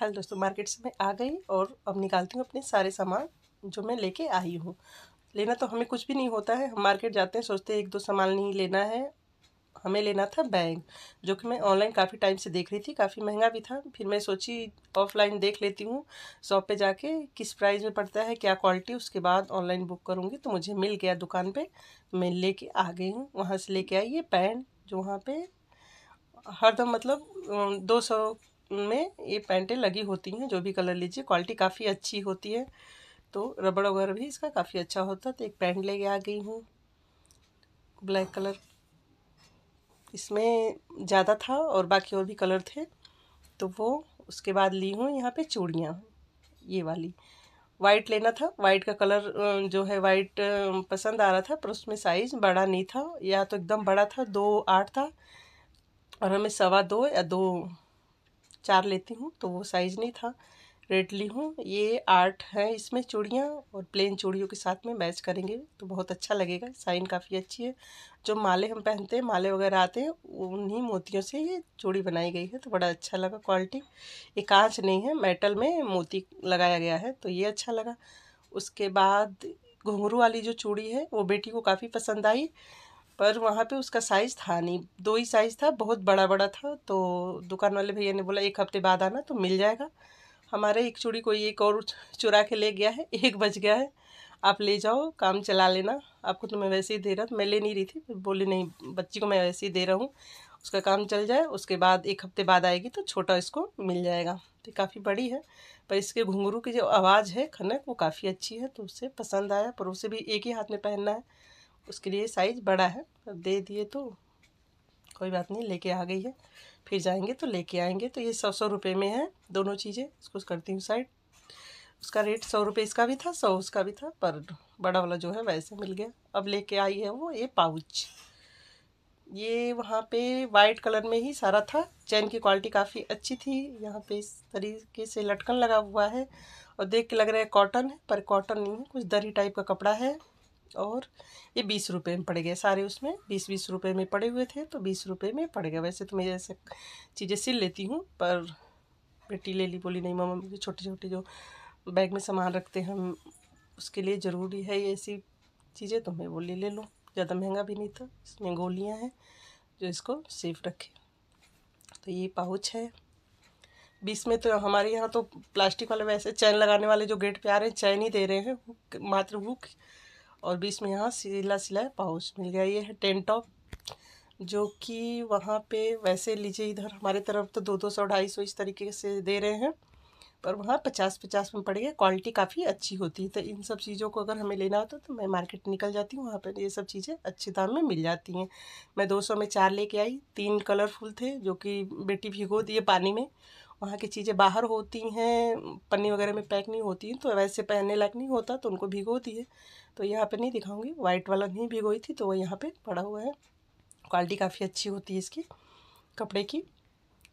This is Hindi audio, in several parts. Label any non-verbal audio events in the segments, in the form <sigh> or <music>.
हेलो दोस्तों मार्केट से मैं आ गई और अब निकालती हूँ अपने सारे सामान जो मैं लेके आई हूँ लेना तो हमें कुछ भी नहीं होता है हम मार्केट जाते हैं सोचते हैं एक दो सामान नहीं लेना है हमें लेना था बैग जो कि मैं ऑनलाइन काफ़ी टाइम से देख रही थी काफ़ी महंगा भी था फिर मैं सोची ऑफलाइन देख लेती हूँ शॉप पे जाके किस प्राइस में पड़ता है क्या क्वालिटी उसके बाद ऑनलाइन बुक करूँगी तो मुझे मिल गया दुकान पे मैं लेके आ गई हूँ वहाँ से लेके आई ये पैंट जो वहाँ पे हरदम मतलब दो सौ में ये पैंटें लगी होती हैं जो भी कलर लीजिए क्वालिटी काफ़ी अच्छी होती है तो रबड़ वगैरह भी इसका काफ़ी अच्छा होता है तो एक पैंट लेके आ गई हूँ ब्लैक कलर इसमें ज़्यादा था और बाकी और भी कलर थे तो वो उसके बाद ली हूँ यहाँ पे चूड़ियाँ ये वाली वाइट लेना था वाइट का कलर जो है वाइट पसंद आ रहा था पर उसमें साइज़ बड़ा नहीं था या तो एकदम बड़ा था दो आठ था और हमें सवा दो या दो चार लेती हूँ तो वो साइज़ नहीं था रेड ली हूँ ये आठ है इसमें चूड़ियाँ और प्लेन चूड़ियों के साथ में मैच करेंगे तो बहुत अच्छा लगेगा साइन काफ़ी अच्छी है जो माले हम पहनते हैं माले वगैरह आते हैं उन्हीं मोतियों से ये चूड़ी बनाई गई है तो बड़ा अच्छा लगा क्वालिटी ये कांच नहीं है मेटल में मोती लगाया गया है तो ये अच्छा लगा उसके बाद घुंघरू वाली जो चूड़ी है वो बेटी को काफ़ी पसंद आई पर वहाँ पे उसका साइज़ था नहीं दो ही साइज़ था बहुत बड़ा बड़ा था तो दुकान वाले भैया ने बोला एक हफ्ते बाद आना तो मिल जाएगा हमारे एक चूड़ी कोई एक और चुरा के ले गया है एक बज गया है आप ले जाओ काम चला लेना आपको तो मैं वैसे ही दे रहा था मैं ले नहीं रही थी बोले नहीं बच्ची को मैं वैसे ही दे रहा हूँ उसका काम चल जाए उसके बाद एक हफ्ते बाद आएगी तो छोटा इसको मिल जाएगा तो काफ़ी बड़ी है पर इसके घुंघरू की जो आवाज़ है खनक वो काफ़ी अच्छी है तो उसे पसंद आया पर उसे भी एक ही हाथ में पहनना है उसके लिए साइज़ बड़ा है अब दे दिए तो कोई बात नहीं लेके आ गई है फिर जाएंगे तो लेके आएंगे तो ये सौ सौ रुपये में है दोनों चीज़ें इसको करती हूँ साइड उसका रेट सौ रुपये इसका भी था सौ उसका भी था पर बड़ा वाला जो है वैसे मिल गया अब लेके आई है वो ये पाउच ये वहाँ पे वाइट कलर में ही सारा था चैन की क्वालिटी काफ़ी अच्छी थी यहाँ पे इस तरीके से लटकन लगा हुआ है और देख के लग रहा है कॉटन है पर कॉटन नहीं है कुछ दरी टाइप का कपड़ा है और ये बीस रुपये में पड़ गए सारे उसमें बीस बीस रुपये में पड़े हुए थे तो बीस रुपये में पड़ गया वैसे तो मैं ऐसे चीज़ें सिल लेती हूँ पर बेटी ले ली बोली नहीं मामा मुझे छोटे छोटे जो बैग में सामान रखते हैं हम उसके लिए ज़रूरी है ये ऐसी चीज़ें तो मैं वो ले लूँ ज़्यादा महंगा भी नहीं था इसमें गोलियाँ हैं जो इसको सेफ रखें तो ये पाउच है बीस में तो हमारे यहाँ तो प्लास्टिक वाले वैसे चैन लगाने वाले जो गेट पे आ रहे हैं चैन ही दे रहे हैं मात्र और बीच में यहाँ सिला सिला पाउच मिल गया ये है टेन टॉप जो कि वहाँ पे वैसे लीजिए इधर हमारे तरफ तो दो दो सौ ढाई सौ इस तरीके से दे रहे हैं पर वहाँ पचास पचास में पड़ेगा क्वालिटी काफ़ी अच्छी होती है तो इन सब चीज़ों को अगर हमें लेना होता तो मैं मार्केट निकल जाती हूँ वहाँ पर ये सब चीज़ें अच्छे दाम में मिल जाती हैं मैं दो सौ में चार लेके आई तीन कलरफुल थे जो कि बेटी भिगो दिए पानी में वहाँ की चीज़ें बाहर होती हैं पन्नी वगैरह में पैक नहीं होती तो वैसे पहनने लायक नहीं होता तो उनको भिगोती है तो यहाँ पे नहीं दिखाऊंगी वाइट वाला नहीं भिगोई थी तो वो यहाँ पे पड़ा हुआ है क्वालिटी काफ़ी अच्छी होती है इसकी कपड़े की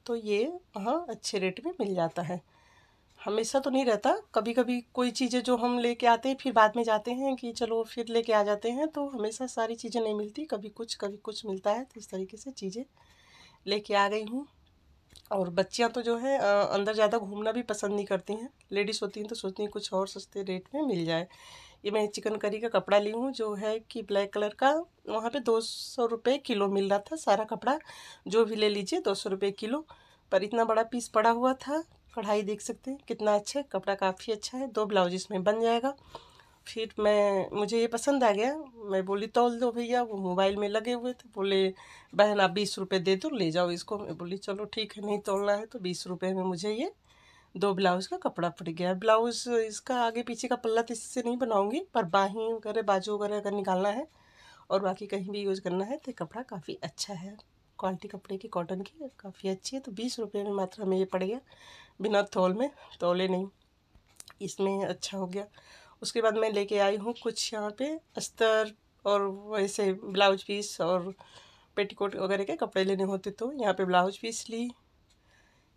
तो ये वहाँ अच्छे रेट में मिल जाता है हमेशा तो नहीं रहता कभी कभी कोई चीज़ें जो हम लेके आते हैं फिर बाद में जाते हैं कि चलो फिर लेके आ जाते हैं तो हमेशा सारी चीज़ें नहीं मिलती कभी कुछ कभी कुछ मिलता है तो इस तरीके से चीज़ें लेके आ गई हूँ और बच्चियाँ तो जो है अंदर ज़्यादा घूमना भी पसंद नहीं करती हैं लेडीज़ होती हैं तो सोचती हैं कुछ और सस्ते रेट में मिल जाए ये मैं चिकन करी का कपड़ा ली हूँ जो है कि ब्लैक कलर का वहाँ पे दो सौ रुपये किलो मिल रहा था सारा कपड़ा जो भी ले लीजिए दो सौ रुपये किलो पर इतना बड़ा पीस पड़ा हुआ था कढ़ाई देख सकते हैं कितना अच्छा है कपड़ा काफ़ी अच्छा है दो ब्लाउज इसमें बन जाएगा फिर मैं मुझे ये पसंद आ गया मैं बोली तोल दो भैया वो मोबाइल में लगे हुए थे बोले बहन आप बीस रुपये दे दो ले जाओ इसको मैं बोली चलो ठीक है नहीं तोलना है तो बीस रुपये में मुझे ये दो ब्लाउज़ का कपड़ा पड़ गया ब्लाउज़ इसका आगे पीछे का पल्ला तो इससे नहीं बनाऊँगी पर बाहीं वगैरह बाजू वगैरह अगर निकालना है और बाकी कहीं भी यूज़ करना है तो कपड़ा काफ़ी अच्छा है क्वालिटी कपड़े की कॉटन की काफ़ी अच्छी है तो बीस रुपये में मात्रा में ये पड़ गया बिना तौल में तोले नहीं इसमें अच्छा हो गया उसके बाद मैं लेके आई हूँ कुछ यहाँ पे अस्तर और वैसे ब्लाउज पीस और पेटीकोट वगैरह के कपड़े लेने होते तो यहाँ पे ब्लाउज पीस ली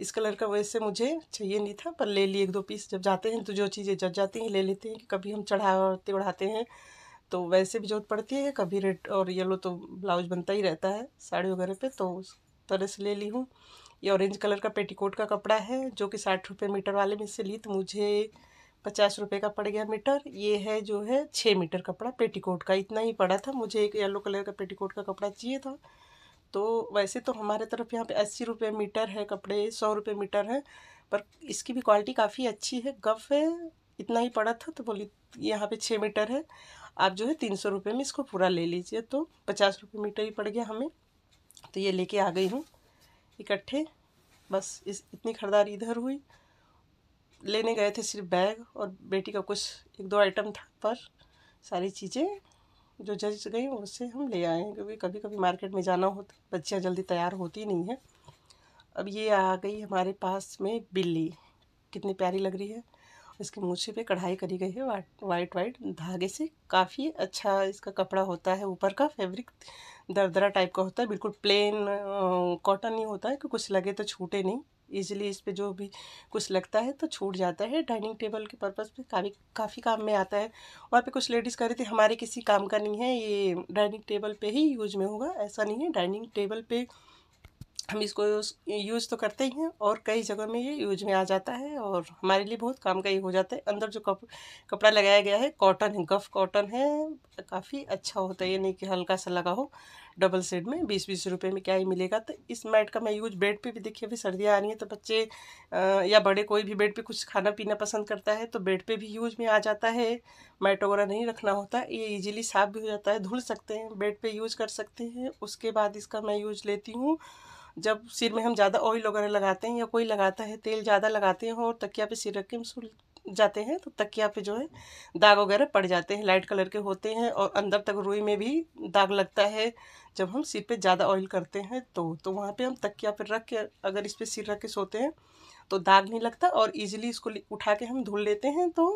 इस कलर का वैसे मुझे चाहिए नहीं था पर ले ली एक दो पीस जब जाते हैं तो जो चीज़ें जट जाती हैं ले लेते हैं कि कभी हम चढ़ाते बढ़ाते हैं तो वैसे भी जरूरत पड़ती है कभी रेड और येलो तो ब्लाउज बनता ही रहता है साड़ी वगैरह पे तो उस तरह से ले ली हूँ ये ऑरेंज कलर का पेटीकोट का कपड़ा है जो कि साठ रुपये मीटर वाले में से ली तो मुझे पचास रुपये का पड़ गया मीटर ये है जो है छः मीटर कपड़ा पेटीकोट का इतना ही पड़ा था मुझे एक येलो कलर का पेटीकोट का कपड़ा चाहिए था तो वैसे तो हमारे तरफ यहाँ पे अस्सी रुपये मीटर है कपड़े सौ रुपये मीटर है पर इसकी भी क्वालिटी काफ़ी अच्छी है गफ है इतना ही पड़ा था तो बोली यहाँ पे छः मीटर है आप जो है तीन सौ रुपये में इसको पूरा ले लीजिए तो पचास रुपये मीटर ही पड़ गया हमें तो ये लेके आ गई हूँ इकट्ठे बस इस इतनी खरीदारी इधर हुई लेने गए थे सिर्फ बैग और बेटी का कुछ एक दो आइटम था पर सारी चीज़ें जो जज गई उससे हम ले आए हैं क्योंकि कभी कभी मार्केट में जाना होता बच्चियाँ जल्दी तैयार होती नहीं हैं अब ये आ गई हमारे पास में बिल्ली कितनी प्यारी लग रही है इसके मूछे पे कढ़ाई करी गई है वाइट वाइट धागे से काफ़ी अच्छा इसका कपड़ा होता है ऊपर का फैब्रिक दरदरा टाइप का होता है बिल्कुल प्लेन कॉटन ही होता है कि कुछ लगे तो छूटे नहीं ईजिली इस पर जो भी कुछ लगता है तो छूट जाता है डाइनिंग टेबल के पर्पज़ पे काफ़ी काफ़ी काम में आता है वहाँ पे कुछ लेडीज़ कह रही थी हमारे किसी काम का नहीं है ये डाइनिंग टेबल पे ही यूज में होगा ऐसा नहीं है डाइनिंग टेबल पे हम इसको यूज़ तो करते ही हैं और कई जगह में ये यूज में आ जाता है और हमारे लिए बहुत काम का ही हो जाता है अंदर जो कप, कपड़ा लगाया गया है कॉटन है गफ कॉटन है काफ़ी अच्छा होता है ये नहीं कि हल्का सा लगा हो डबल सेट में बीस बीस रुपये में क्या ही मिलेगा तो इस मैट का मैं यूज बेड पे भी देखिए अभी सर्दियाँ आ रही हैं तो बच्चे आ, या बड़े कोई भी बेड पर कुछ खाना पीना पसंद करता है तो बेड पर भी यूज में आ जाता है मैट वगैरह नहीं रखना होता ये ईजिली साफ भी हो जाता है धुल सकते हैं बेड पर यूज कर सकते हैं उसके बाद इसका मैं यूज लेती हूँ जब सिर में हम ज़्यादा ऑयल वगैरह लगाते हैं या कोई लगाता है तेल ज़्यादा लगाते हैं और तकिया पे सिर रख के हम सुल जाते हैं तो तकिया पे जो है दाग वगैरह पड़ जाते हैं लाइट कलर के होते हैं और अंदर तक रुई में भी दाग लगता है जब हम सिर पे ज़्यादा ऑयल करते हैं तो तो वहाँ पे हम तकिया पे रख के अगर इस पर सिर रख के सोते हैं तो दाग नहीं लगता और ईजिली इसको उठा के हम धुल लेते हैं तो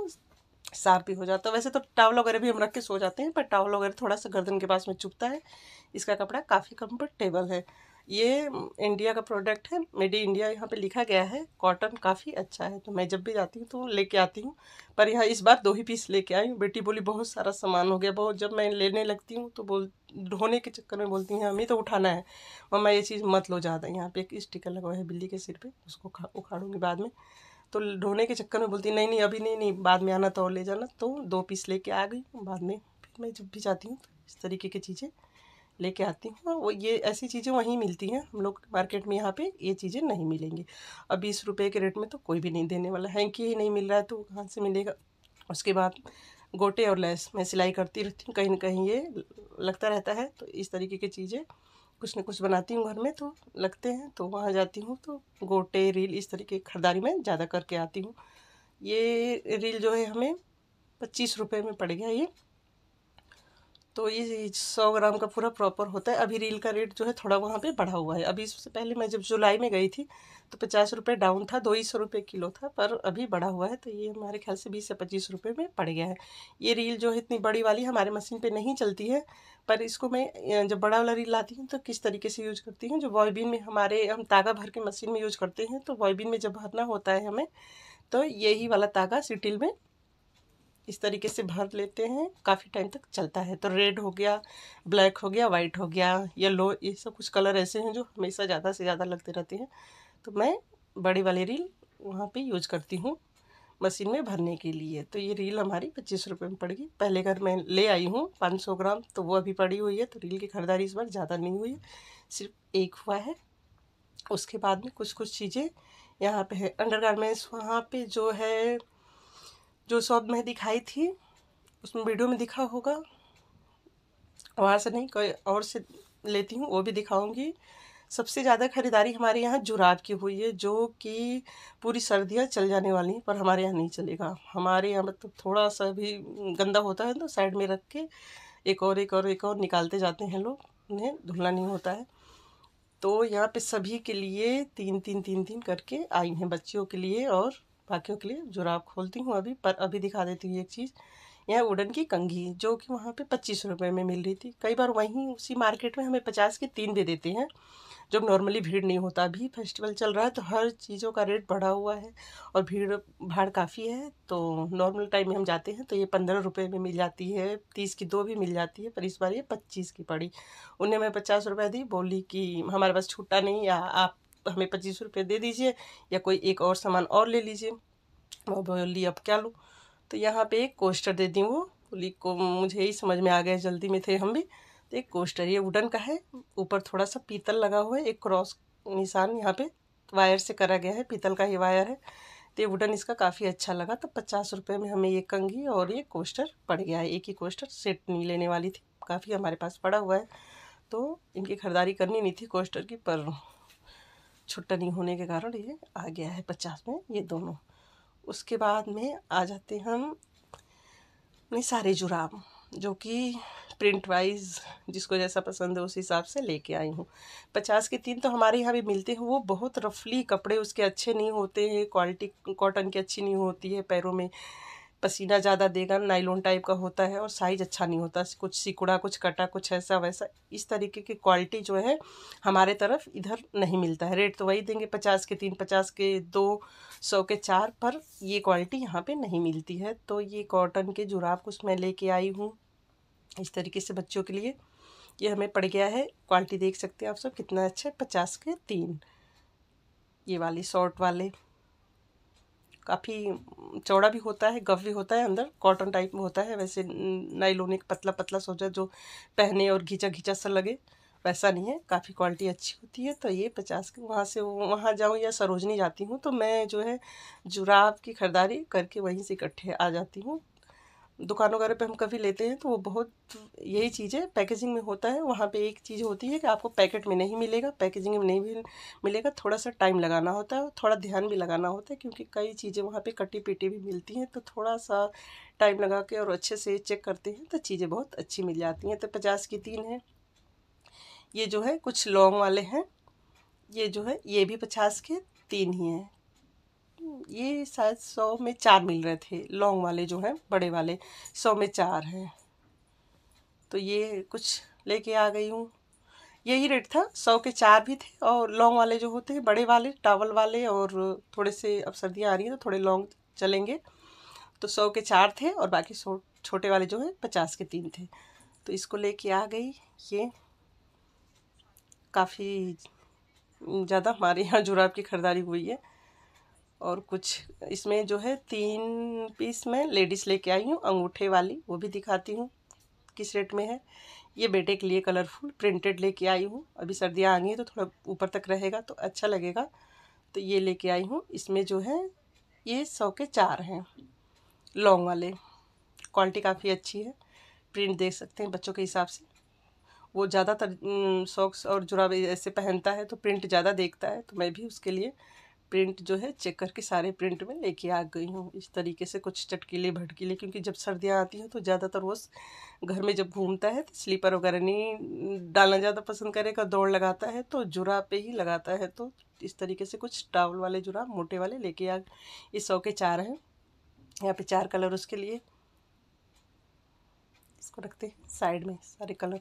साफ भी हो जाता है वैसे तो टावल वगैरह भी हम रख के सो जाते हैं पर टावल वगैरह थोड़ा सा गर्दन के पास में चुपता है इसका कपड़ा काफ़ी कम्फर्टेबल है ये इंडिया का प्रोडक्ट है मेड इन इंडिया यहाँ पे लिखा गया है कॉटन काफ़ी अच्छा है तो मैं जब भी जाती हूँ तो लेके आती हूँ पर यहाँ इस बार दो ही पीस लेके आई हूँ बेटी बोली बहुत सारा सामान हो गया बहुत जब मैं लेने लगती हूँ तो बोल ढोने के चक्कर में बोलती हैं हमें तो उठाना है मम्मा ये चीज़ मत लो ज़्यादा यहाँ पर एक स्टिकर लगा हुआ है बिल्ली के सिर पर उसको उखाड़ूंगी बाद में तो ढोने के चक्कर में बोलती नहीं नहीं अभी नहीं नहीं बाद में आना तो और ले जाना तो दो पीस लेके आ गई बाद में फिर मैं जब भी जाती हूँ तो इस तरीके की चीज़ें लेके आती हूँ वो ये ऐसी चीज़ें वहीं मिलती हैं हम लोग मार्केट में यहाँ पे ये चीज़ें नहीं मिलेंगी अब बीस रुपये के रेट में तो कोई भी नहीं देने वाला कि ही नहीं मिल रहा है तो कहाँ से मिलेगा उसके बाद गोटे और लैस मैं सिलाई करती रहती हूँ कहीं ना कहीं ये लगता रहता है तो इस तरीके की चीज़ें कुछ ना कुछ बनाती हूँ घर में तो लगते हैं तो वहाँ जाती हूँ तो गोटे रील इस तरीके की खरीदारी में ज़्यादा करके आती हूँ ये रील जो है हमें पच्चीस रुपये में पड़ गया ये तो ये सौ ग्राम का पूरा प्रॉपर होता है अभी रील का रेट जो है थोड़ा वहाँ पे बढ़ा हुआ है अभी इससे पहले मैं जब जुलाई में गई थी तो पचास रुपये डाउन था दो ही सौ रुपये किलो था पर अभी बढ़ा हुआ है तो ये हमारे ख्याल से बीस से पच्चीस रुपये में पड़ गया है ये रील जो है इतनी बड़ी वाली हमारे मशीन पर नहीं चलती है पर इसको मैं जब बड़ा वाला रील लाती हूँ तो किस तरीके से यूज करती हूँ जो वॉयबिन में हमारे हम तागा भर के मशीन में यूज करते हैं तो वॉयबिन में जब भरना होता है हमें तो यही वाला तागा सिटील में इस तरीके से भर लेते हैं काफ़ी टाइम तक चलता है तो रेड हो गया ब्लैक हो गया वाइट हो गया येलो ये सब कुछ कलर ऐसे हैं जो हमेशा ज़्यादा से ज़्यादा लगते रहते हैं तो मैं बड़ी वाली रील वहाँ पे यूज करती हूँ मशीन में भरने के लिए तो ये रील हमारी पच्चीस रुपये में पड़ गई पहले घर मैं ले आई हूँ पाँच सौ ग्राम तो वो अभी पड़ी हुई है तो रील की खरीदारी इस बार ज़्यादा नहीं हुई है सिर्फ एक हुआ है उसके बाद में कुछ कुछ चीज़ें यहाँ पे है अंडर वहाँ पे जो है जो शॉप में दिखाई थी उसमें वीडियो में दिखा होगा वहाँ से नहीं कोई और से लेती हूँ वो भी दिखाऊंगी सबसे ज़्यादा ख़रीदारी हमारे यहाँ जुराब की हुई है जो कि पूरी सर्दियाँ चल जाने वाली हैं पर हमारे यहाँ नहीं चलेगा हमारे यहाँ मतलब तो थोड़ा सा भी गंदा होता है तो साइड में रख के एक और एक और एक और निकालते जाते हैं लोग उन्हें धुलना नहीं होता है तो यहाँ पे सभी के लिए तीन तीन तीन तीन करके आई हैं बच्चियों के लिए और बाकियों के लिए जुराब खोलती हूँ अभी पर अभी दिखा देती हूँ एक चीज़ यह उड़न की कंघी जो कि वहाँ पे पच्चीस रुपये में मिल रही थी कई बार वहीं उसी मार्केट में हमें पचास के तीन भी देते हैं जब नॉर्मली भीड़ नहीं होता अभी फेस्टिवल चल रहा है तो हर चीज़ों का रेट बढ़ा हुआ है और भीड़ भाड़ काफ़ी है तो नॉर्मल टाइम में हम जाते हैं तो ये पंद्रह रुपये में मिल जाती है तीस की दो भी मिल जाती है पर इस बार ये पच्चीस की पड़ी उन्हें मैं पचास रुपये दी बोली कि हमारे पास छूटा नहीं या आप हमें पच्चीस रुपये दे दीजिए या कोई एक और सामान और ले लीजिए मैं बोली अब क्या लूँ तो यहाँ पे एक कोस्टर दे दी वो बोली को मुझे ही समझ में आ गया जल्दी में थे हम भी तो एक कोस्टर ये वुडन का है ऊपर थोड़ा सा पीतल लगा हुआ है एक क्रॉस निशान यहाँ पे वायर से करा गया है पीतल का ही वायर है तो ये वुडन इसका काफ़ी अच्छा लगा तो पचास रुपये में हमें ये कंघी और ये कोस्टर पड़ गया है एक ही कोस्टर सेट नहीं लेने वाली थी काफ़ी हमारे पास पड़ा हुआ है तो इनकी खरीदारी करनी नहीं थी कोस्टर की पर छुट्टा नहीं होने के कारण ये आ गया है पचास में ये दोनों उसके बाद में आ जाते हम अपने सारे जुराब जो कि प्रिंट वाइज जिसको जैसा पसंद है उस हिसाब से लेके आई हूँ पचास के तीन तो हमारे यहाँ भी मिलते हैं वो बहुत रफली कपड़े उसके अच्छे नहीं होते हैं क्वालिटी कॉटन की अच्छी नहीं होती है पैरों में पसीना ज़्यादा देगा नाइलोन टाइप का होता है और साइज अच्छा नहीं होता कुछ सिकुड़ा कुछ कटा कुछ ऐसा वैसा इस तरीके की क्वालिटी जो है हमारे तरफ इधर नहीं मिलता है रेट तो वही देंगे पचास के तीन पचास के दो सौ के चार पर ये क्वालिटी यहाँ पे नहीं मिलती है तो ये कॉटन के जुराब कुछ मैं लेके आई हूँ इस तरीके से बच्चों के लिए ये हमें पड़ गया है क्वालिटी देख सकते हैं आप सब कितना अच्छा है पचास के तीन ये वाली शॉर्ट वाले काफ़ी चौड़ा भी होता है गफ भी होता है अंदर कॉटन टाइप में होता है वैसे लोने का पतला पतला सोचा जो पहने और घींचा घींचा सा लगे वैसा नहीं है काफ़ी क्वालिटी अच्छी होती है तो ये पचास के वहाँ से वहाँ जाऊँ या सरोजनी जाती हूँ तो मैं जो है जुराब की खरीदारी करके वहीं से इकट्ठे आ जाती हूँ दुकान वगैरह पे हम कभी लेते हैं तो वो बहुत यही चीज़ें पैकेजिंग में होता है वहाँ पे एक चीज़ होती है कि आपको पैकेट में नहीं मिलेगा पैकेजिंग में नहीं मिलेगा थोड़ा सा टाइम लगाना होता है और थोड़ा ध्यान भी लगाना होता है क्योंकि कई चीज़ें वहाँ पे कटी पीटी भी मिलती हैं तो थोड़ा सा टाइम लगा के और अच्छे से चेक करते हैं तो चीज़ें बहुत अच्छी मिल जाती हैं तो पचास की तीन है ये जो है कुछ लॉन्ग वाले हैं ये जो है ये भी पचास के तीन ही हैं ये शायद सौ में चार मिल रहे थे लॉन्ग वाले जो हैं बड़े वाले सौ में चार हैं तो ये कुछ लेके आ गई हूँ यही रेट था सौ के चार भी थे और लॉन्ग वाले जो होते हैं बड़े वाले टावल वाले और थोड़े से अब सर्दियाँ आ रही हैं तो थोड़े लॉन्ग चलेंगे तो सौ के चार थे और बाकी सौ छोटे वाले जो हैं पचास के तीन थे तो इसको लेके आ गई ये काफ़ी ज़्यादा हमारे यहाँ जुराब की खरीदारी हुई है और कुछ इसमें जो है तीन पीस मैं लेडीज़ लेके आई हूँ अंगूठे वाली वो भी दिखाती हूँ किस रेट में है ये बेटे के लिए कलरफुल प्रिंटेड लेके आई हूँ अभी सर्दियाँ आ गई तो थोड़ा ऊपर तक रहेगा तो अच्छा लगेगा तो ये लेके आई हूँ इसमें जो है ये सौ के चार हैं लॉन्ग वाले क्वालिटी काफ़ी अच्छी है प्रिंट देख सकते हैं बच्चों के हिसाब से वो ज़्यादातर सॉक्स और जुराबे ऐसे पहनता है तो प्रिंट ज़्यादा देखता है तो मैं भी उसके लिए प्रिंट जो है चेक करके सारे प्रिंट में लेके आ गई हूँ इस तरीके से कुछ चटकीले भटकीले क्योंकि जब सर्दियाँ आती हैं तो ज़्यादातर वो घर में जब घूमता है तो स्लीपर वगैरह नहीं डालना ज़्यादा पसंद करेगा दौड़ लगाता है तो जुरा पे ही लगाता है तो इस तरीके से कुछ टावल वाले जुरा मोटे वाले लेके आ ये सौ के चार हैं यहाँ पे चार कलर उसके लिए इसको रखते हैं साइड में सारे कलर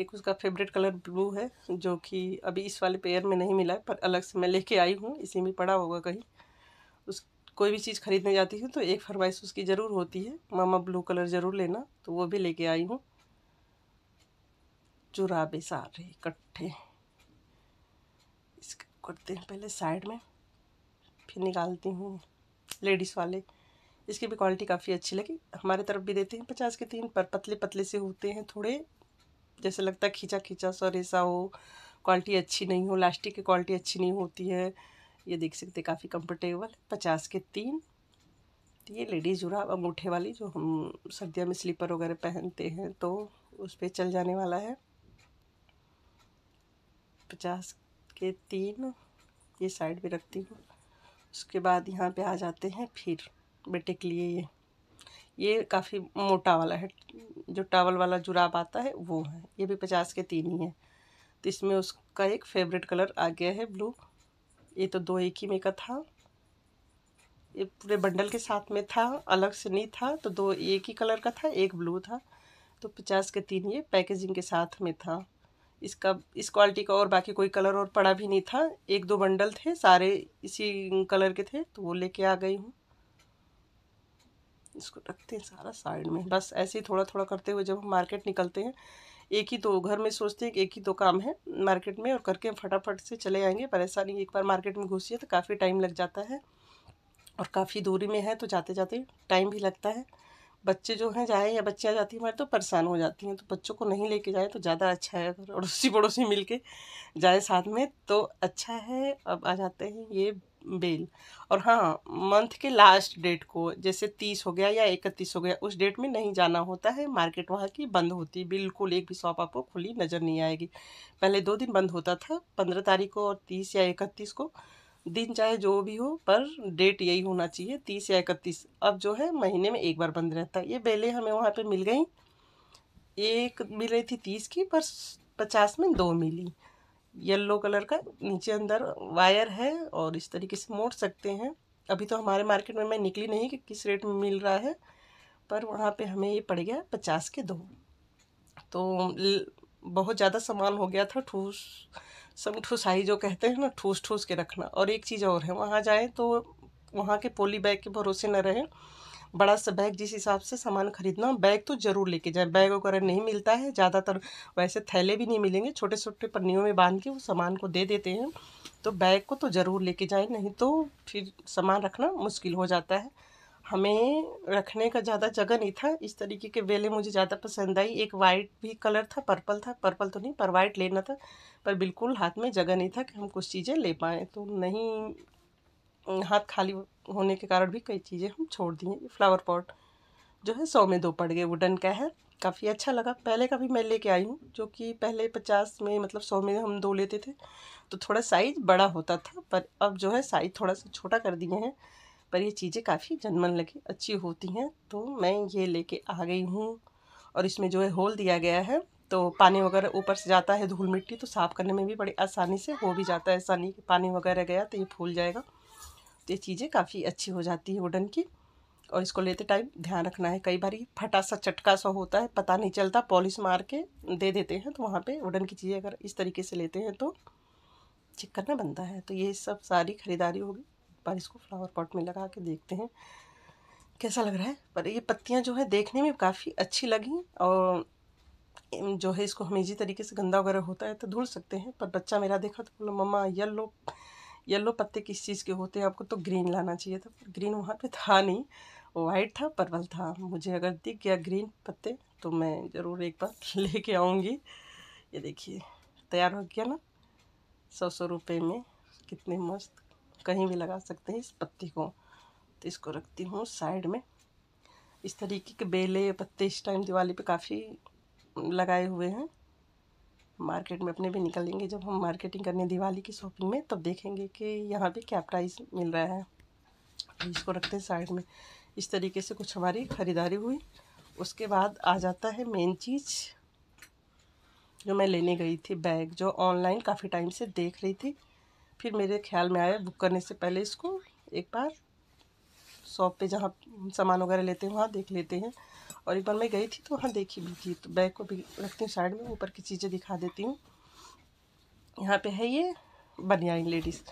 एक उसका फेवरेट कलर ब्लू है जो कि अभी इस वाले पेयर में नहीं मिला है पर अलग से मैं लेके आई हूँ इसी में पड़ा होगा कहीं उस कोई भी चीज़ ख़रीदने जाती हूँ तो एक फरमाइश उसकी ज़रूर होती है मामा ब्लू कलर ज़रूर लेना तो वो भी लेके आई हूँ चुराबे सारे इकट्ठे इसको करते हैं पहले साइड में फिर निकालती हूँ लेडीज़ वाले इसकी भी क्वालिटी काफ़ी अच्छी लगी हमारे तरफ भी देते हैं पचास के तीन पर पतले पतले से होते हैं थोड़े जैसे लगता है खींचा खींचा सा रेसा हो क्वालिटी अच्छी नहीं हो लास्टिक की क्वालिटी अच्छी नहीं होती है ये देख सकते काफ़ी कंफर्टेबल पचास के तीन तो ये लेडीज़ जुराब अंगूठे वाली जो हम सर्दियों में स्लीपर वगैरह पहनते हैं तो उस पर चल जाने वाला है पचास के तीन ये साइड में रखती हूँ उसके बाद यहाँ पे आ जाते हैं फिर बेटे के लिए ये ये काफ़ी मोटा वाला है जो टावल वाला जुराब आता है वो है ये भी पचास के तीन ही है तो इसमें उसका एक फेवरेट कलर आ गया है ब्लू ये तो दो एक ही में का था ये पूरे बंडल के साथ में था अलग से नहीं था तो दो एक ही कलर का था एक ब्लू था तो पचास के तीन ये पैकेजिंग के साथ में था इसका इस क्वालिटी का और बाकी कोई कलर और पड़ा भी नहीं था एक दो बंडल थे सारे इसी कलर के थे तो वो लेके आ गई हूँ इसको रखते हैं सारा साइड में बस ऐसे ही थोड़ा थोड़ा करते हुए जब हम मार्केट निकलते हैं एक ही दो घर में सोचते हैं कि एक ही दो काम है मार्केट में और करके हम फटाफट से चले आएंगे परेशानी एक बार मार्केट में घुसिए तो काफ़ी टाइम लग जाता है और काफ़ी दूरी में है तो जाते जाते टाइम भी लगता है बच्चे जो हैं जाएँ या बच्चियाँ जाती हैं हमारे तो परेशान हो जाती हैं तो बच्चों को नहीं लेके जाएँ तो ज़्यादा अच्छा है अगर अड़ोसी पड़ोसी मिल के जाए साथ में तो अच्छा है अब आ जाते हैं ये बेल और हाँ मंथ के लास्ट डेट को जैसे तीस हो गया या इकतीस हो गया उस डेट में नहीं जाना होता है मार्केट वहाँ की बंद होती है बिल्कुल एक भी शॉप आपको खुली नज़र नहीं आएगी पहले दो दिन बंद होता था पंद्रह तारीख को और तीस या इकतीस को दिन चाहे जो भी हो पर डेट यही होना चाहिए तीस या इकतीस अब जो है महीने में एक बार बंद रहता है ये बेलें हमें वहाँ पे मिल गई एक मिल रही थी तीस की पर पचास में दो मिली येलो कलर का नीचे अंदर वायर है और इस तरीके से मोड़ सकते हैं अभी तो हमारे मार्केट में मैं निकली नहीं कि किस रेट में मिल रहा है पर वहाँ पे हमें ये पड़ गया पचास के दो तो बहुत ज़्यादा सामान हो गया था ठूस सब ठुसाई जो कहते हैं ना ठूस ठूस के रखना और एक चीज़ और है वहाँ जाएँ तो वहाँ के पोली बैग के भरोसे न रहें बड़ा सा बैग जिस हिसाब से सामान खरीदना बैग तो ज़रूर लेके जाए बैग वगैरह नहीं मिलता है ज़्यादातर वैसे थैले भी नहीं मिलेंगे छोटे छोटे पन्नियों में बांध के वो सामान को दे देते हैं तो बैग को तो ज़रूर लेके जाए नहीं तो फिर सामान रखना मुश्किल हो जाता है हमें रखने का ज़्यादा जगह नहीं था इस तरीके के वेले मुझे ज़्यादा पसंद आई एक वाइट भी कलर था पर्पल था पर्पल तो नहीं पर वाइट लेना था पर बिल्कुल हाथ में जगह नहीं था कि हम कुछ चीज़ें ले पाएँ तो नहीं हाथ खाली होने के कारण भी कई चीज़ें हम छोड़ दिए फ्लावर पॉट जो है सौ में दो पड़ गए वुडन का है काफ़ी अच्छा लगा पहले का भी मैं लेके आई हूँ जो कि पहले पचास में मतलब सौ में हम दो लेते थे तो थोड़ा साइज़ बड़ा होता था पर अब जो है साइज़ थोड़ा सा छोटा कर दिए हैं पर ये चीज़ें काफ़ी जनमन लगी अच्छी होती हैं तो मैं ये लेके आ गई हूँ और इसमें जो है होल दिया गया है तो पानी वगैरह ऊपर से जाता है धूल मिट्टी तो साफ़ करने में भी बड़ी आसानी से हो भी जाता है ऐसा नहीं कि पानी वगैरह गया तो ये फूल जाएगा तो ये चीज़ें काफ़ी अच्छी हो जाती है वुडन की और इसको लेते टाइम ध्यान रखना है कई बार ये फटा सा चटका सा होता है पता नहीं चलता पॉलिश मार के दे देते हैं तो वहाँ पर वुडन की चीज़ें अगर इस तरीके से लेते हैं तो चिक्कर करना बनता है तो ये सब सारी खरीदारी होगी बार इसको फ्लावर पॉट में लगा के देखते हैं कैसा लग रहा है पर ये पत्तियाँ जो है देखने में काफ़ी अच्छी लगी और जो है इसको हम इजी तरीके से गंदा वगैरह होता है तो धुल सकते हैं पर बच्चा मेरा देखा तो बोला मम्मा येल्लो येल्लो पत्ते किस चीज़ के होते हैं आपको तो ग्रीन लाना चाहिए था ग्रीन वहाँ पे था नहीं वाइट था पर्पल था मुझे अगर दिख गया ग्रीन पत्ते तो मैं ज़रूर एक बार <laughs> कर आऊँगी ये देखिए तैयार हो गया ना सौ सौ रुपये में कितने मस्त कहीं भी लगा सकते हैं इस पत्ती को तो इसको रखती हूँ साइड में इस तरीके के बेले पत्ते इस टाइम दिवाली पे काफ़ी लगाए हुए हैं मार्केट में अपने भी निकलेंगे जब हम मार्केटिंग करने दिवाली की शॉपिंग में तब तो देखेंगे कि यहाँ पर क्या प्राइस मिल रहा है तो इसको रखते हैं साइड में इस तरीके से कुछ हमारी ख़रीदारी हुई उसके बाद आ जाता है मेन चीज़ जो मैं लेने गई थी बैग जो ऑनलाइन काफ़ी टाइम से देख रही थी फिर मेरे ख्याल में आया बुक करने से पहले इसको एक बार शॉप पे जहाँ सामान वगैरह लेते हैं वहाँ देख लेते हैं और एक बार मैं गई थी तो वहाँ देखी भी थी तो बैग को भी रखती हूँ साइड में ऊपर की चीज़ें दिखा देती हूँ यहाँ पे है ये बनियाइन लेडीज़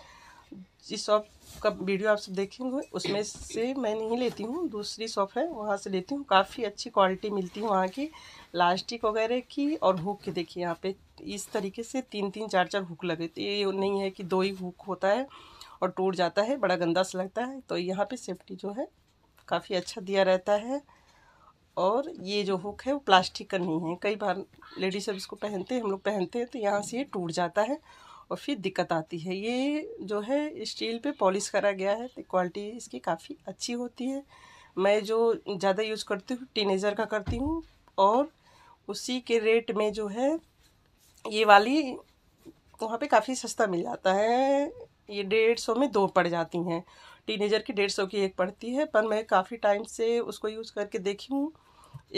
जिस शॉप का वीडियो आप सब देखेंगे उसमें से मैं नहीं लेती हूँ दूसरी शॉप है वहाँ से लेती हूँ काफ़ी अच्छी क्वालिटी मिलती है वहाँ की लास्टिक वगैरह की और हुक की देखिए यहाँ पे इस तरीके से तीन तीन चार चार हुक लगे तो ये नहीं है कि दो ही हुक होता है और टूट जाता है बड़ा गंदा सा लगता है तो यहाँ पर सेफ्टी जो है काफ़ी अच्छा दिया रहता है और ये जो हुक है वो प्लास्टिक का नहीं है कई बार लेडीज सब इसको पहनते हैं हम लोग पहनते हैं तो यहाँ से ये टूट जाता है और फिर दिक्कत आती है ये जो है स्टील पे पॉलिश करा गया है तो क्वालिटी इसकी काफ़ी अच्छी होती है मैं जो ज़्यादा यूज़ करती हूँ टीनेजर का करती हूँ और उसी के रेट में जो है ये वाली वहाँ पे काफ़ी सस्ता मिल जाता है ये डेढ़ सौ में दो पड़ जाती हैं टीनेजर की डेढ़ सौ की एक पड़ती है पर मैं काफ़ी टाइम से उसको यूज़ करके देखी हूँ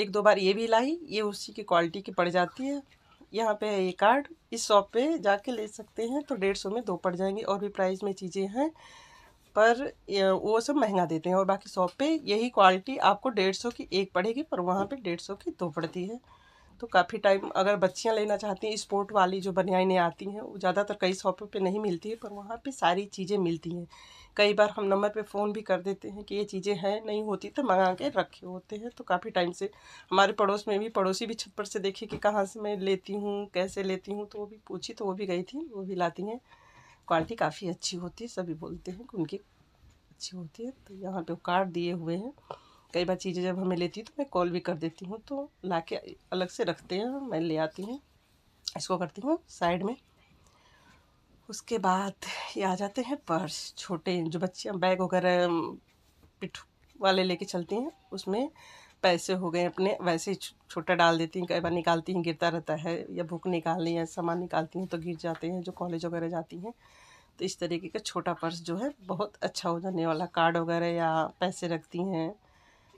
एक दो बार ये भी लाई ये उसी की क्वालिटी की पड़ जाती है यहाँ पे है ये कार्ड इस शॉप पे जाके ले सकते हैं तो डेढ़ सौ में दो पड़ जाएंगे और भी प्राइस में चीज़ें हैं पर वो सब महंगा देते हैं और बाकी शॉप पे यही क्वालिटी आपको डेढ़ सौ की एक पड़ेगी पर वहाँ पे डेढ़ सौ की दो पड़ती है तो काफ़ी टाइम अगर बच्चियाँ लेना चाहती हैं स्पोर्ट वाली जो नहीं आती हैं वो ज़्यादातर कई शॉपों पर नहीं मिलती है पर वहाँ पर सारी चीज़ें मिलती हैं कई बार हम नंबर पे फ़ोन भी कर देते हैं कि ये चीज़ें हैं नहीं होती तो मंगा के रखे होते हैं तो काफ़ी टाइम से हमारे पड़ोस में भी पड़ोसी भी छत पर से देखे कि कहाँ से मैं लेती हूँ कैसे लेती हूँ तो वो भी पूछी तो वो भी गई थी वो भी लाती हैं क्वालिटी काफ़ी अच्छी होती है सभी बोलते हैं कि उनकी अच्छी होती है तो यहाँ पर कार्ड दिए हुए हैं कई बार चीज़ें जब हमें लेती तो मैं कॉल भी कर देती हूँ तो ला के अलग से रखते हैं मैं ले आती हूँ इसको करती हूँ साइड में उसके बाद ये आ जाते हैं पर्स छोटे जो बच्चियाँ बैग वगैरह पिठ वाले लेके चलती हैं उसमें पैसे हो गए अपने वैसे ही छोटा डाल देती हैं कई बार निकालती हैं गिरता रहता है या बुक निकालनी है सामान निकालती हैं तो गिर जाते हैं जो कॉलेज वगैरह जाती हैं तो इस तरीके का छोटा पर्स जो है बहुत अच्छा हो जाने वाला कार्ड वगैरह या पैसे रखती हैं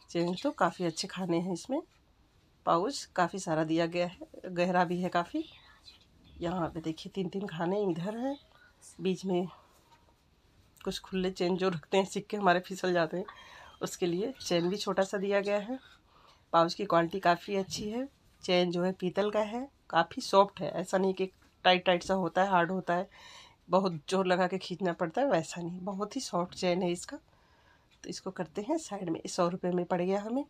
चेंज तो काफ़ी अच्छे खाने हैं इसमें पाउच काफ़ी सारा दिया गया है गहरा भी है काफ़ी यहाँ पे देखिए तीन तीन खाने इधर हैं बीच में कुछ खुले चेन जो रखते हैं सिक्के हमारे फिसल जाते हैं उसके लिए चेन भी छोटा सा दिया गया है पाउच की क्वालिटी काफ़ी अच्छी है चेन जो है पीतल का है काफ़ी सॉफ्ट है ऐसा नहीं कि टाइट टाइट सा होता है हार्ड होता है बहुत जोर लगा के खींचना पड़ता है वैसा नहीं बहुत ही सॉफ्ट चेन है इसका तो इसको करते हैं साइड में सौ रुपये में पड़ गया हमें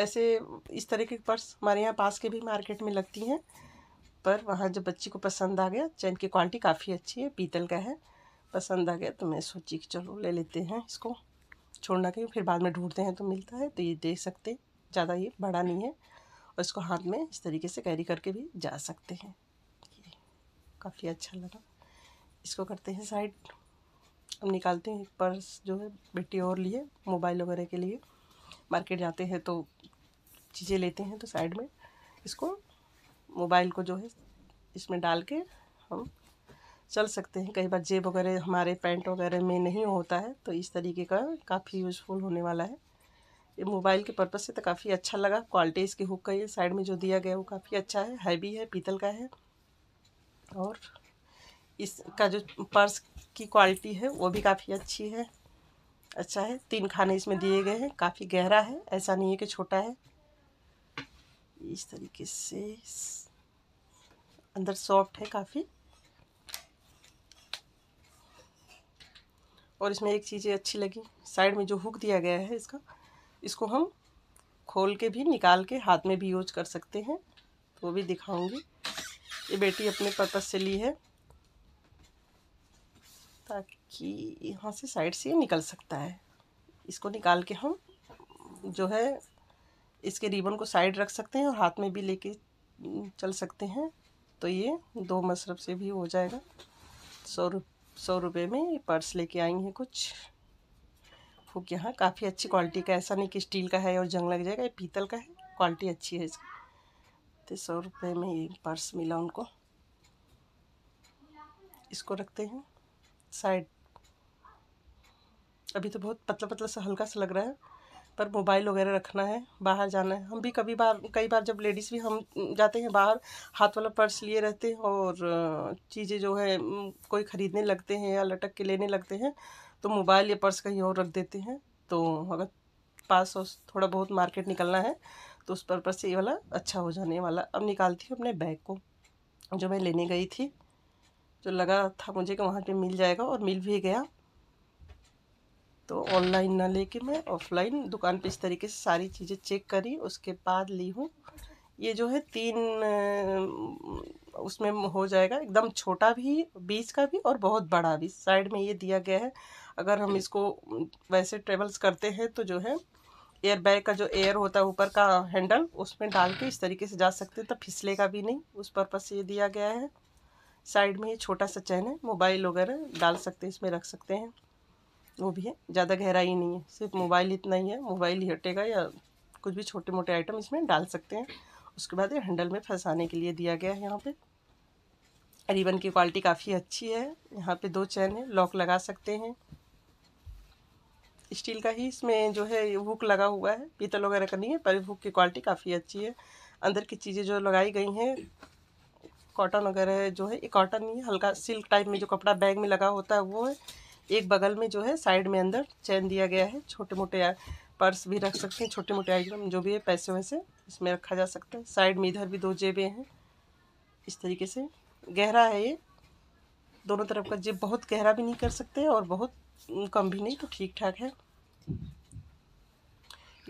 ऐसे इस तरह के पर्स हमारे यहाँ पास के भी मार्केट में लगती हैं पर वहाँ जब बच्ची को पसंद आ गया चैन की क्वालिटी काफ़ी अच्छी है पीतल का है पसंद आ गया तो मैं सोची कि चलो ले लेते हैं इसको छोड़ना क्यों फिर बाद में ढूंढते हैं तो मिलता है तो ये देख सकते ज़्यादा ये बड़ा नहीं है और इसको हाथ में इस तरीके से कैरी करके भी जा सकते हैं काफ़ी अच्छा लगा इसको करते हैं साइड हम निकालते हैं पर्स जो है बेटी और लिए मोबाइल वगैरह के लिए मार्केट जाते हैं तो चीज़ें लेते हैं तो साइड में इसको मोबाइल को जो है इसमें डाल के हम चल सकते हैं कई बार जेब वगैरह हमारे पैंट वगैरह में नहीं होता है तो इस तरीके का काफ़ी यूज़फुल होने वाला है ये मोबाइल के पर्पज़ से तो काफ़ी अच्छा लगा क्वालिटी इसकी हुक का ये साइड में जो दिया गया वो काफ़ी अच्छा है हैवी है पीतल का है और इसका जो पर्स की क्वालिटी है वो भी काफ़ी अच्छी है अच्छा है तीन खाने इसमें दिए गए हैं काफ़ी गहरा है ऐसा नहीं है कि छोटा है इस तरीके से अंदर सॉफ्ट है काफ़ी और इसमें एक चीज़ें अच्छी लगी साइड में जो हुक दिया गया है इसका इसको हम खोल के भी निकाल के हाथ में भी यूज कर सकते हैं तो वो भी दिखाऊंगी ये बेटी अपने पर्पज़ से ली है ताकि यहाँ से साइड से निकल सकता है इसको निकाल के हम जो है इसके रिबन को साइड रख सकते हैं और हाथ में भी लेके चल सकते हैं तो ये दो मशरब से भी हो जाएगा सौ रु सौ रुपये में पर्स लेके आई हैं कुछ हुक यहाँ काफ़ी अच्छी क्वालिटी का ऐसा नहीं कि स्टील का है और जंग लग जाएगा ये पीतल का है क्वालिटी अच्छी है इसकी तो सौ रुपये में ये पर्स मिला उनको इसको रखते हैं साइड अभी तो बहुत पतला पतला सा हल्का सा लग रहा है पर मोबाइल वगैरह रखना है बाहर जाना है हम भी कभी बार कई बार जब लेडीज़ भी हम जाते हैं बाहर हाथ वाला पर्स लिए रहते हैं और चीज़ें जो है कोई ख़रीदने लगते हैं या लटक के लेने लगते हैं तो मोबाइल या पर्स कहीं और रख देते हैं तो अगर पास और थोड़ा बहुत मार्केट निकलना है तो उस पर्पज़ से ये वाला अच्छा हो जाने वाला अब निकालती हूँ अपने बैग को जो मैं लेने गई थी जो लगा था मुझे कि वहाँ पे मिल जाएगा और मिल भी गया तो ऑनलाइन ना लेके मैं ऑफलाइन दुकान पे इस तरीके से सारी चीज़ें चेक करी उसके बाद ली हूँ ये जो है तीन उसमें हो जाएगा एकदम छोटा भी बीच का भी और बहुत बड़ा भी साइड में ये दिया गया है अगर हम इसको वैसे ट्रेवल्स करते हैं तो जो है एयर बैग का जो एयर होता है ऊपर का हैंडल उसमें डाल के इस तरीके से जा सकते हैं तो फिसलेगा भी नहीं उस पर्पज़ से ये दिया गया है साइड में ये छोटा सा चैन है मोबाइल वगैरह डाल सकते हैं इसमें रख सकते हैं वो भी है ज़्यादा गहराई नहीं है सिर्फ मोबाइल इतना ही है मोबाइल ही हटेगा या कुछ भी छोटे मोटे आइटम इसमें डाल सकते हैं उसके बाद ये हैंडल में फंसाने के लिए दिया गया है यहाँ पे रिबन की क्वालिटी काफ़ी अच्छी है यहाँ पे दो चैन है लॉक लगा सकते हैं स्टील का ही इसमें जो है हुक लगा हुआ है पीतल वगैरह का नहीं है पर हुक की क्वालिटी काफ़ी अच्छी है अंदर की चीज़ें जो लगाई गई हैं कॉटन वगैरह जो है ये कॉटन नहीं हल्का सिल्क टाइप में जो कपड़ा बैग में लगा होता है वो है एक बगल में जो है साइड में अंदर चैन दिया गया है छोटे मोटे पर्स भी रख सकते हैं छोटे मोटे आइटम जो भी है पैसे वैसे इसमें रखा जा सकता है साइड में इधर भी दो जेबें हैं इस तरीके से गहरा है ये दोनों तरफ का जेब बहुत गहरा भी नहीं कर सकते और बहुत कम भी नहीं तो ठीक ठाक है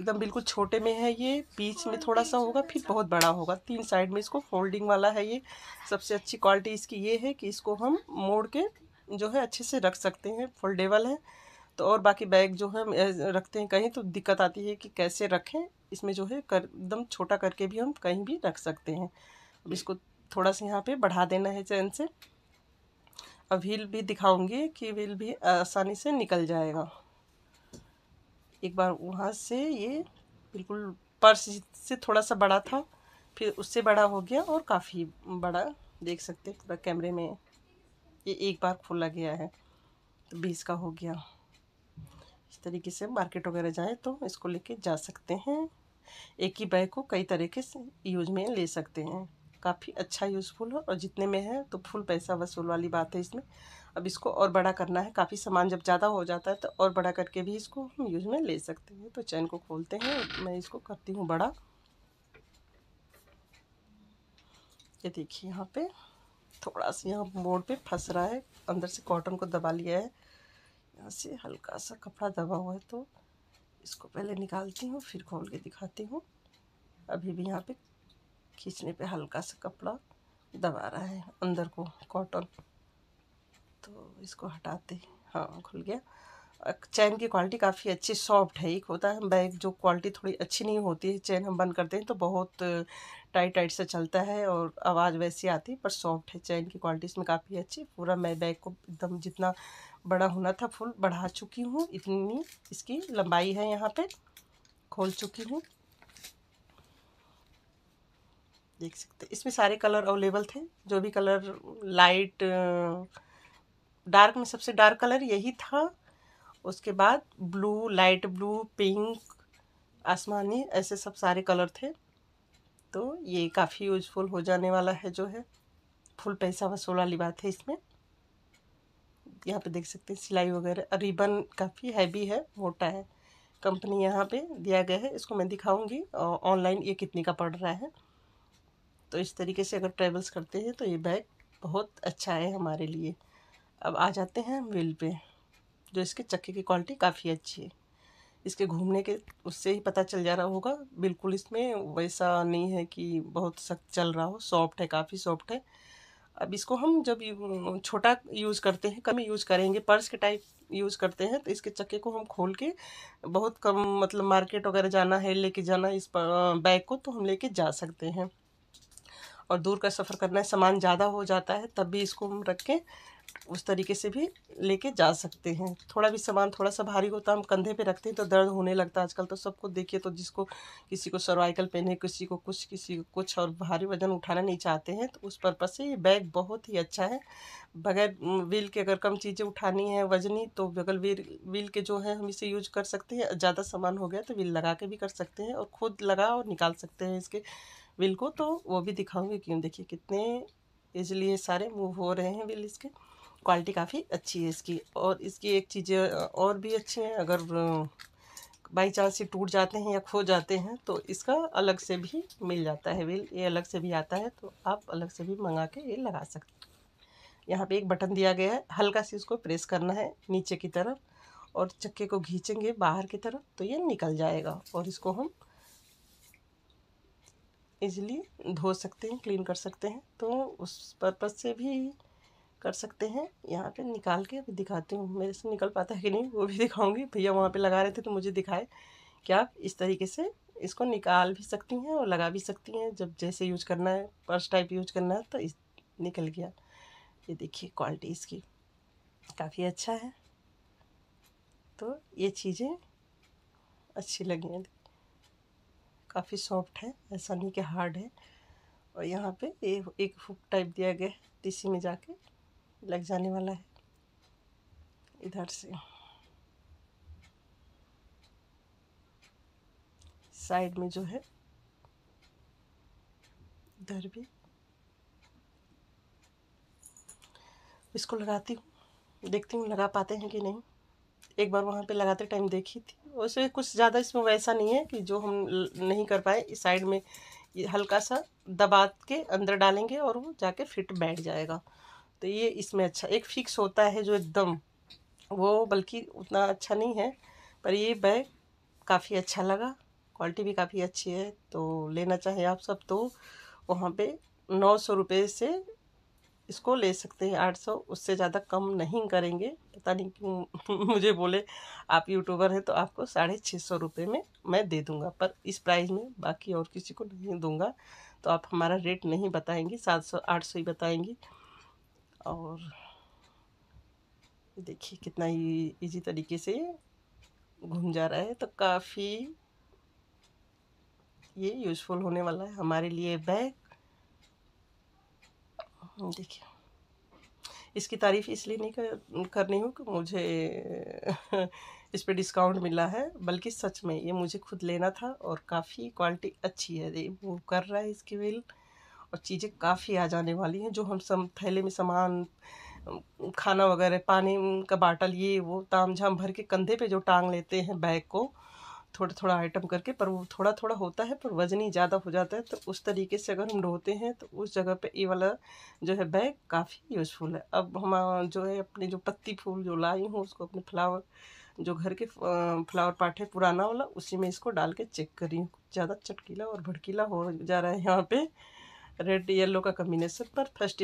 एकदम बिल्कुल छोटे में है ये बीच में थोड़ा सा होगा फिर अच्छा। बहुत बड़ा होगा तीन साइड में इसको फोल्डिंग वाला है ये सबसे अच्छी क्वालिटी इसकी ये है कि इसको हम मोड़ के जो है अच्छे से रख सकते हैं फोल्डेबल है तो और बाकी बैग जो है रखते हैं कहीं तो दिक्कत आती है कि कैसे रखें इसमें जो है कर एकदम छोटा करके भी हम कहीं भी रख सकते हैं अब इसको थोड़ा सा यहाँ पे बढ़ा देना है चैन से अब व्हील भी दिखाऊंगी कि व्हील भी आसानी से निकल जाएगा एक बार वहाँ से ये बिल्कुल पर्स से थोड़ा सा बड़ा था फिर उससे बड़ा हो गया और काफ़ी बड़ा देख सकते हैं पूरा कैमरे में ये एक बार खोला गया है तो बीस का हो गया इस तरीके से मार्केट वगैरह जाए तो इसको लेके जा सकते हैं एक ही बैग को कई तरीके से यूज में ले सकते हैं काफ़ी अच्छा यूज़फुल है और जितने में है तो फुल पैसा वसूल वाली बात है इसमें अब इसको और बड़ा करना है काफ़ी सामान जब ज़्यादा हो जाता है तो और बड़ा करके भी इसको हम यूज़ में ले सकते हैं तो चैन को खोलते हैं मैं इसको करती हूँ बड़ा ये देखिए यहाँ पे थोड़ा सा यहाँ मोड़ पे फंस रहा है अंदर से कॉटन को दबा लिया है यहाँ से हल्का सा कपड़ा दबा हुआ है तो इसको पहले निकालती हूँ फिर खोल के दिखाती हूँ अभी भी यहाँ पे खींचने पे हल्का सा कपड़ा दबा रहा है अंदर को कॉटन तो इसको हटाते हाँ खुल गया चैन की क्वालिटी काफ़ी अच्छी सॉफ्ट है एक होता है बैग जो क्वालिटी थोड़ी अच्छी नहीं होती है चैन हम बंद करते हैं तो बहुत टाइट टाइट से चलता है और आवाज़ वैसी आती है पर सॉफ्ट है चैन की क्वालिटी इसमें काफ़ी अच्छी पूरा मैं बैग को एकदम जितना बड़ा होना था फुल बढ़ा चुकी हूँ इतनी इसकी लंबाई है यहाँ पर खोल चुकी हूँ देख सकते इसमें सारे कलर अवेलेबल थे जो भी कलर लाइट डार्क में सबसे डार्क कलर यही था उसके बाद ब्लू लाइट ब्लू पिंक आसमानी ऐसे सब सारे कलर थे तो ये काफ़ी यूजफुल हो जाने वाला है जो है फुल पैसा वसूल वाली बात है इसमें यहाँ पे देख सकते हैं सिलाई वगैरह रिबन काफ़ी हैवी है मोटा है कंपनी यहाँ पे दिया गया है इसको मैं दिखाऊंगी और ऑनलाइन ये कितने का पड़ रहा है तो इस तरीके से अगर ट्रेवल्स करते हैं तो ये बैग बहुत अच्छा है हमारे लिए अब आ जाते हैं व्हील पे जो इसके चक्के की क्वालिटी काफ़ी अच्छी है इसके घूमने के उससे ही पता चल जा रहा होगा बिल्कुल इसमें वैसा नहीं है कि बहुत सख्त चल रहा हो सॉफ्ट है काफ़ी सॉफ्ट है अब इसको हम जब छोटा यूज़ करते हैं कम यूज़ करेंगे पर्स के टाइप यूज़ करते हैं तो इसके चक्के को हम खोल के बहुत कम मतलब मार्केट वगैरह जाना है लेके जाना है इस बैग को तो हम लेके जा सकते हैं और दूर का सफ़र करना है सामान ज़्यादा हो जाता है तब भी इसको हम रख के उस तरीके से भी लेके जा सकते हैं थोड़ा भी सामान थोड़ा सा भारी होता तो है हम कंधे पे रखते हैं तो दर्द होने लगता है आजकल तो सबको देखिए तो जिसको किसी को सर्वाइकल पेन है किसी को कुछ किसी को कुछ और भारी वजन उठाना नहीं चाहते हैं तो उस पर्पज़ से ये बैग बहुत ही अच्छा है बगैर व्हील के अगर कम चीज़ें उठानी है वजनी तो बगल व्हील व्हील के जो है हम इसे यूज कर सकते हैं ज़्यादा सामान हो गया तो व्हील लगा के भी कर सकते हैं और खुद लगा और निकाल सकते हैं इसके व्हील को तो वो भी दिखाऊंगी क्यों देखिए कितने इजली सारे मूव हो रहे हैं व्हील इसके क्वालिटी काफ़ी अच्छी है इसकी और इसकी एक चीज़ें और भी अच्छी हैं अगर बाई चांस ये टूट जाते हैं या खो जाते हैं तो इसका अलग से भी मिल जाता है वेल ये अलग से भी आता है तो आप अलग से भी मंगा के ये लगा सकते हैं यहाँ पे एक बटन दिया गया है हल्का से इसको प्रेस करना है नीचे की तरफ और चक्के को खींचेंगे बाहर की तरफ तो ये निकल जाएगा और इसको हम इजीली धो सकते हैं क्लीन कर सकते हैं तो उस पर्पज़ से भी कर सकते हैं यहाँ पे निकाल के अभी दिखाती हूँ मेरे से निकल पाता है कि नहीं वो भी दिखाऊंगी भैया वहाँ पे लगा रहे थे तो मुझे दिखाए कि आप इस तरीके से इसको निकाल भी सकती हैं और लगा भी सकती हैं जब जैसे यूज करना है पर्स टाइप यूज करना है तो इस निकल गया ये देखिए क्वालिटी इसकी काफ़ी अच्छा है तो ये चीज़ें अच्छी लगी हैं काफ़ी सॉफ्ट है ऐसा नहीं कि हार्ड है और यहाँ पे ये एक हुक टाइप दिया गया है इसी में जाके लग जाने वाला है इधर से साइड में जो है इधर भी इसको लगाती हूँ देखती हूँ लगा पाते हैं कि नहीं एक बार वहाँ पे लगाते टाइम देखी थी वैसे कुछ ज़्यादा इसमें वैसा नहीं है कि जो हम नहीं कर पाए इस साइड में हल्का सा दबा के अंदर डालेंगे और वो जाके फिट बैठ जाएगा तो ये इसमें अच्छा एक फिक्स होता है जो एकदम वो बल्कि उतना अच्छा नहीं है पर ये बैग काफ़ी अच्छा लगा क्वालिटी भी काफ़ी अच्छी है तो लेना चाहें आप सब तो वहाँ पे नौ सौ रुपये से इसको ले सकते हैं आठ सौ उससे ज़्यादा कम नहीं करेंगे पता नहीं क्यों <laughs> मुझे बोले आप यूट्यूबर हैं तो आपको साढ़े छः सौ रुपये में मैं दे दूँगा पर इस प्राइस में बाकी और किसी को नहीं दूँगा तो आप हमारा रेट नहीं बताएंगी सात सौ आठ सौ ही बताएंगी और देखिए कितना इजी तरीके से घूम जा रहा है तो काफ़ी ये यूज़फुल होने वाला है हमारे लिए बैग देखिए इसकी तारीफ़ इसलिए नहीं कर, करनी हूँ कि मुझे <laughs> इस पर डिस्काउंट मिला है बल्कि सच में ये मुझे खुद लेना था और काफ़ी क्वालिटी अच्छी है वो कर रहा है इसकी व्हील और चीज़ें काफ़ी आ जाने वाली हैं जो हम सम थैले में सामान खाना वगैरह पानी का बाटल ये वो ताम झाम भर के कंधे पे जो टांग लेते हैं बैग को थोड़ा थोड़ा आइटम करके पर वो थोड़ा थोड़ा होता है पर वजन ही ज़्यादा हो जाता है तो उस तरीके से अगर हम ढोते हैं तो उस जगह पे ये वाला जो है बैग काफ़ी यूज़फुल है अब हम जो है अपने जो पत्ती फूल जो लाई हूँ उसको अपने फ्लावर जो घर के फ्लावर पार्ट है पुराना वाला उसी में इसको डाल के चेक करी हूँ ज़्यादा चटकीला और भड़कीला हो जा रहा है यहाँ पर रेड येलो का कम्बिनेशन पर फर्स्ट